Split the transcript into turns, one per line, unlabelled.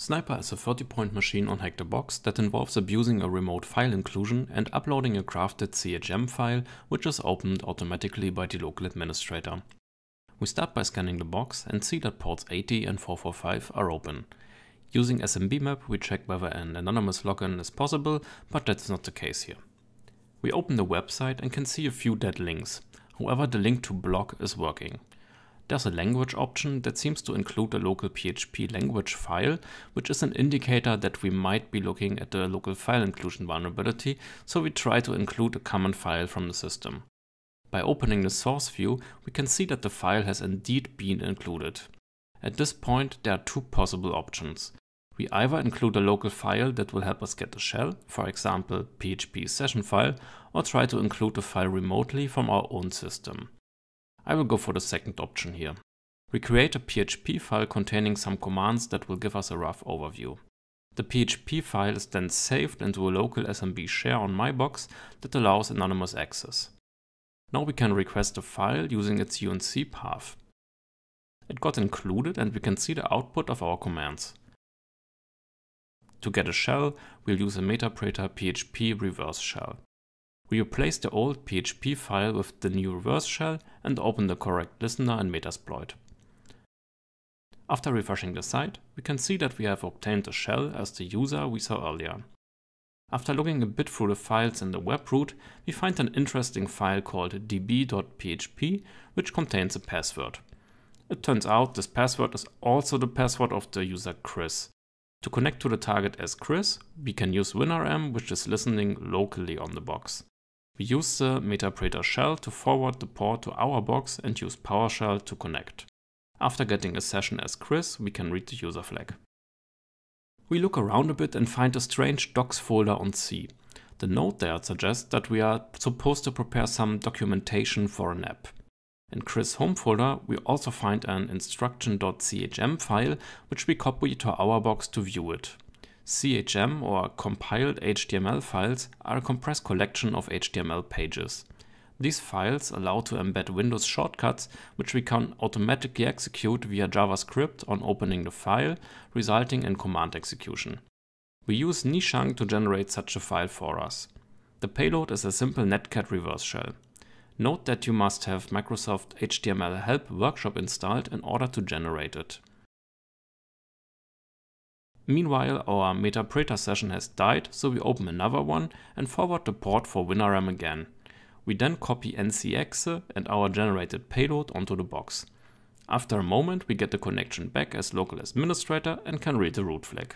Sniper is a 30-point machine on Hack the Box that involves abusing a remote file inclusion and uploading a crafted CHM file which is opened automatically by the local administrator. We start by scanning the box and see that ports 80 and 445 are open. Using SMBMap we check whether an anonymous login is possible, but that's not the case here. We open the website and can see a few dead links, however the link to blog is working there's a language option that seems to include a local PHP language file, which is an indicator that we might be looking at a local file inclusion vulnerability, so we try to include a common file from the system. By opening the source view, we can see that the file has indeed been included. At this point, there are two possible options. We either include a local file that will help us get a shell, for example, PHP session file, or try to include the file remotely from our own system. I will go for the second option here. We create a PHP file containing some commands that will give us a rough overview. The PHP file is then saved into a local SMB share on my box that allows anonymous access. Now we can request a file using its UNC path. It got included and we can see the output of our commands. To get a shell, we'll use a MetaPrater PHP reverse shell. We replace the old PHP file with the new reverse shell and open the correct listener in Metasploit. After refreshing the site, we can see that we have obtained the shell as the user we saw earlier. After looking a bit through the files in the web root, we find an interesting file called db.php, which contains a password. It turns out this password is also the password of the user Chris. To connect to the target as Chris, we can use WinRM, which is listening locally on the box. We use the MetaPrater shell to forward the port to our box and use PowerShell to connect. After getting a session as Chris, we can read the user flag. We look around a bit and find a strange docs folder on C. The note there suggests that we are supposed to prepare some documentation for an app. In Chris' home folder, we also find an instruction.chm file, which we copy to our box to view it. CHM or compiled HTML files are a compressed collection of HTML pages. These files allow to embed Windows shortcuts, which we can automatically execute via JavaScript on opening the file, resulting in command execution. We use Nishang to generate such a file for us. The payload is a simple netcat reverse shell. Note that you must have Microsoft HTML Help Workshop installed in order to generate it. Meanwhile, our MetaPrater session has died, so we open another one and forward the port for WinRM again. We then copy NCX and our generated payload onto the box. After a moment, we get the connection back as local administrator and can read the root flag.